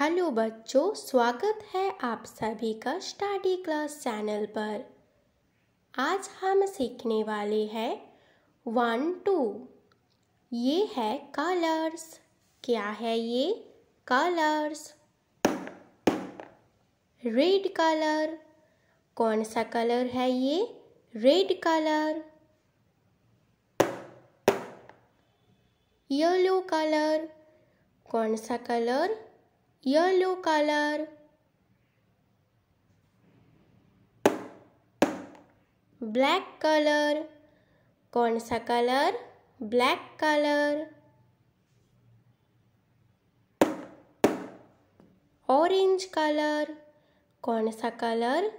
hello बच्चों स्वागत है आप सभी का स्टडी क्लास चैनल पर आज हम सीखने वाले हैं वन टू ये है कलर्स क्या है ये कलर्स रेड कलर कौन सा कलर है ये रेड कलर येलो कलर कौन सा colour yellow color black colour कौन सा colour black colour orange colour कौन सा colour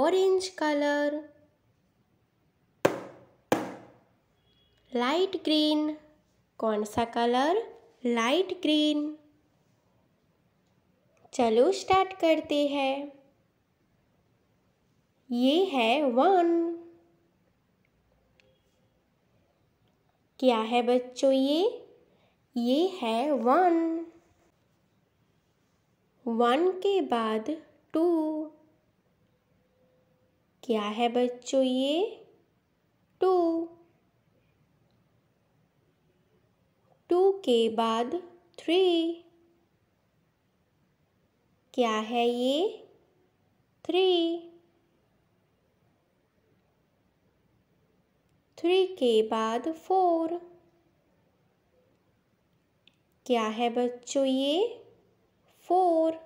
orange colour light green कौन सा कलर लाइट ग्रीन चलो स्टार्ट करते हैं ये है वन क्या है बच्चों ये ये है वन वन के बाद टू क्या है बच्चों ये टू टू के बाद थ्री क्या है ये थ्री थ्री के बाद फोर क्या है बच्चों ये फोर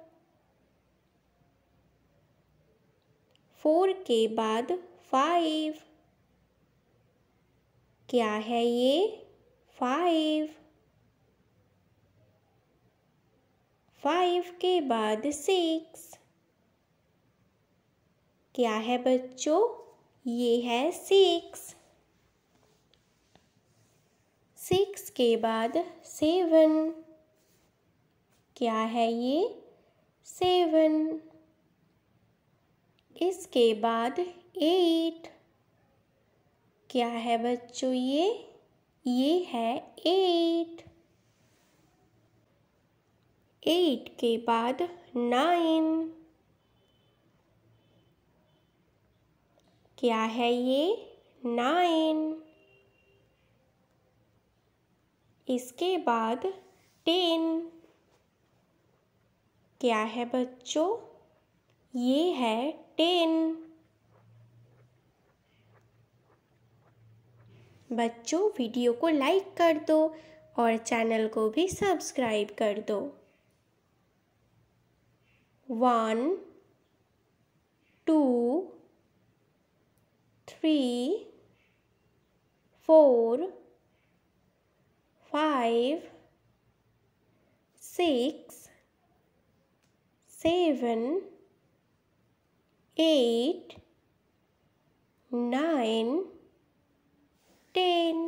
फोर के बाद फाइव क्या है ये फाइव फाइव के बाद सिक्स क्या है बच्चों ये है सिक्स सिक्स के बाद सेवन क्या है ये सेवन इसके बाद एट क्या है बच्चों ये ये है एट एट के बाद नाइन क्या है ये नाइन इसके बाद टेन क्या है बच्चों ये है टेन बच्चों वीडियो को लाइक कर दो और चैनल को भी सब्सक्राइब कर दो one two three four five six seven eight nine ten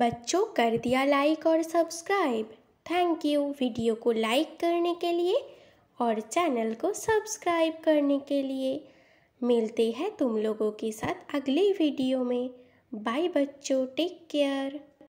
बच्चों कर दिया लाइक और सब्सक्राइब थैंक यू वीडियो को लाइक करने के लिए और चैनल को सब्सक्राइब करने के लिए मिलते हैं तुम लोगों के साथ अगले वीडियो में बाय बच्चों टेक केयर